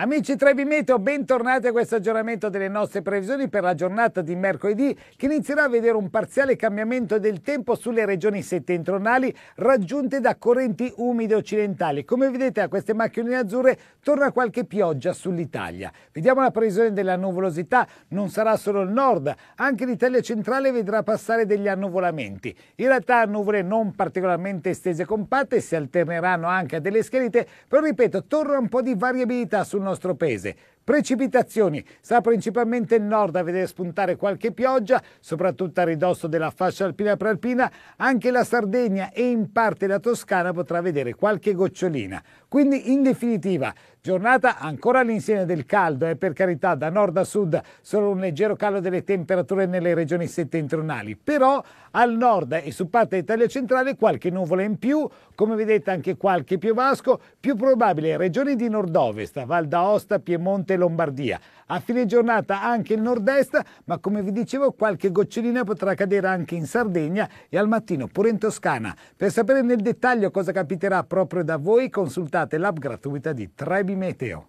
Amici Trevi Meteo, bentornati a questo aggiornamento delle nostre previsioni per la giornata di mercoledì che inizierà a vedere un parziale cambiamento del tempo sulle regioni settentrionali raggiunte da correnti umide occidentali. Come vedete a queste macchioline azzurre torna qualche pioggia sull'Italia. Vediamo la previsione della nuvolosità, non sarà solo il nord, anche l'Italia centrale vedrà passare degli annuvolamenti. In realtà nuvole non particolarmente estese e compatte si alterneranno anche a delle schelite, però ripeto torna un po' di variabilità sul nostro paese. Precipitazioni, sarà principalmente il nord a vedere spuntare qualche pioggia, soprattutto a ridosso della fascia alpina prealpina, anche la Sardegna e in parte la Toscana potrà vedere qualche gocciolina. Quindi in definitiva, giornata ancora all'insieme del caldo e eh, per carità da nord a sud solo un leggero calo delle temperature nelle regioni settentrionali, però al nord e su parte Italia centrale qualche nuvola in più, come vedete anche qualche piovasco, più probabile regioni di nord-ovest, Val d'Aosta, Piemonte, Lombardia. A fine giornata anche il nord-est, ma come vi dicevo qualche gocciolina potrà cadere anche in Sardegna e al mattino pure in Toscana. Per sapere nel dettaglio cosa capiterà proprio da voi consultate l'app gratuita di Trebi Meteo.